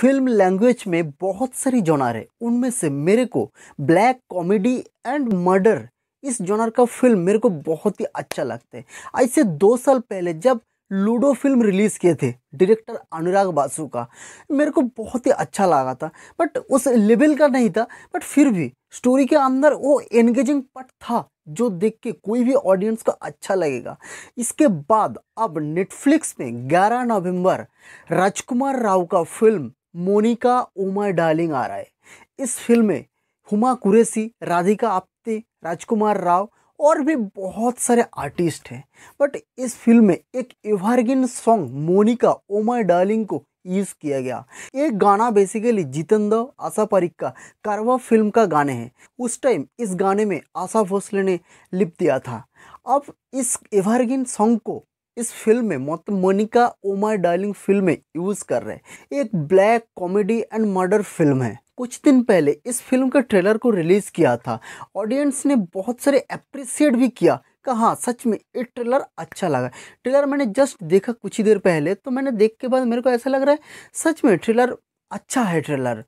film language में बहुत सारी जोनर है उनमें से मेरे को ब्लैक कॉमेडी एंड मर्डर इस जोनर का फिल्म मेरे को बहुत ही अच्छा लगता है आज से दो साल पहले जब लूडो फिल्म रिलीज़ किए थे डायरेक्टर अनुराग बासु का मेरे को बहुत ही अच्छा लगा था बट उस लेवल का नहीं था बट फिर भी स्टोरी के अंदर वो एंगेजिंग पट था जो देख के कोई भी ऑडियंस को अच्छा लगेगा इसके बाद अब नेटफ्लिक्स में 11 नवंबर राजकुमार राव का फिल्म मोनिका उमा डार्लिंग आ रहा है इस फिल्म में हुमा कुरेसी राधिका आप्ते राजकुमार राव और भी बहुत सारे आर्टिस्ट हैं बट इस फिल्म में एक evergreen song Monica oh my darling को यूज़ किया गया ये गाना बेसिकली जितेंद्र आशा परिक का कारवा फिल्म का गाने हैं उस टाइम इस गाने में आशा भोसले ने लिप दिया था अब इस एवरगिन सॉन्ग को इस फिल्म में मतलब मोनिका ओमा डार्लिंग फिल्म में यूज़ कर रहे हैं एक black comedy and murder film है कुछ दिन पहले इस फिल्म का ट्रेलर को रिलीज़ किया था ऑडियंस ने बहुत सारे अप्रिसिएट भी किया कहा सच में ये ट्रेलर अच्छा लगा ट्रेलर मैंने जस्ट देखा कुछ ही देर पहले तो मैंने देख के बाद मेरे को ऐसा लग रहा है सच में ट्रेलर अच्छा है ट्रेलर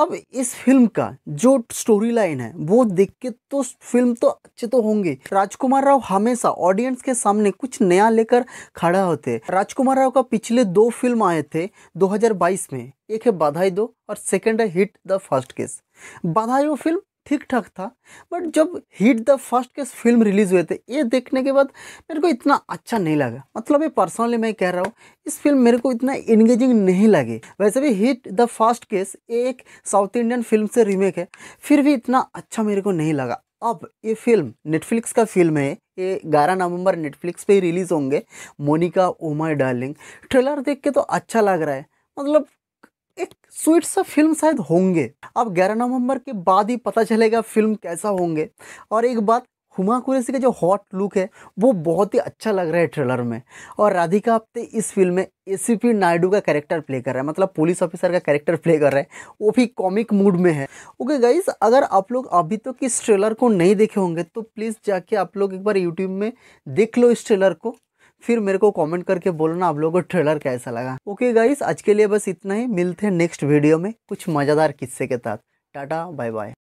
अब इस फिल्म का जो स्टोरी लाइन है वो देख के तो फिल्म तो अच्छे तो होंगे राजकुमार राव हमेशा ऑडियंस के सामने कुछ नया लेकर खड़ा होते राजकुमार राव का पिछले दो फिल्म आए थे 2022 में एक है बधाई दो और सेकंड है हिट द फर्स्ट केस बधाई वो फिल्म ठीक ठाक था बट जब hit the first case film release हुए थे ये देखने के बाद मेरे को इतना अच्छा नहीं लगा मतलब ये पर्सनली मैं कह रहा हूँ इस फिल्म मेरे को इतना इंगेजिंग नहीं लगी वैसे भी हिट द फर्स्ट केस एक साउथ इंडियन फिल्म से रीमेक है फिर भी इतना अच्छा मेरे को नहीं लगा अब ये फिल्म नेटफ्लिक्स का फिल्म है ये 11 नवंबर नेटफ्लिक्स पे ही रिलीज़ होंगे मोनिका ओमाई डार्लिंग ट्रेलर देख के तो अच्छा लग रहा है मतलब एक स्वीट सा फिल्म शायद होंगे अब 11 नवंबर के बाद ही पता चलेगा फिल्म कैसा होंगे और एक बात हुमा कुरेसी का जो हॉट लुक है वो बहुत ही अच्छा लग रहा है ट्रेलर में और राधिका आप्ते तो इस फिल्म में पी नायडू का कैरेक्टर प्ले कर रहा है मतलब पुलिस ऑफिसर का कैरेक्टर प्ले कर रहा है वो भी कॉमिक मूड में है ओके गाइस अगर आप लोग अभी तक तो इस ट्रेलर को नहीं देखे होंगे तो प्लीज़ जाके आप लोग एक बार यूट्यूब में देख लो इस ट्रेलर को फिर मेरे को कमेंट करके बोलना आप लोगों को ट्रेलर कैसा लगा ओके गाइस आज के लिए बस इतना ही मिलते हैं नेक्स्ट वीडियो में कुछ मज़ेदार किस्से के साथ टाटा बाय बाय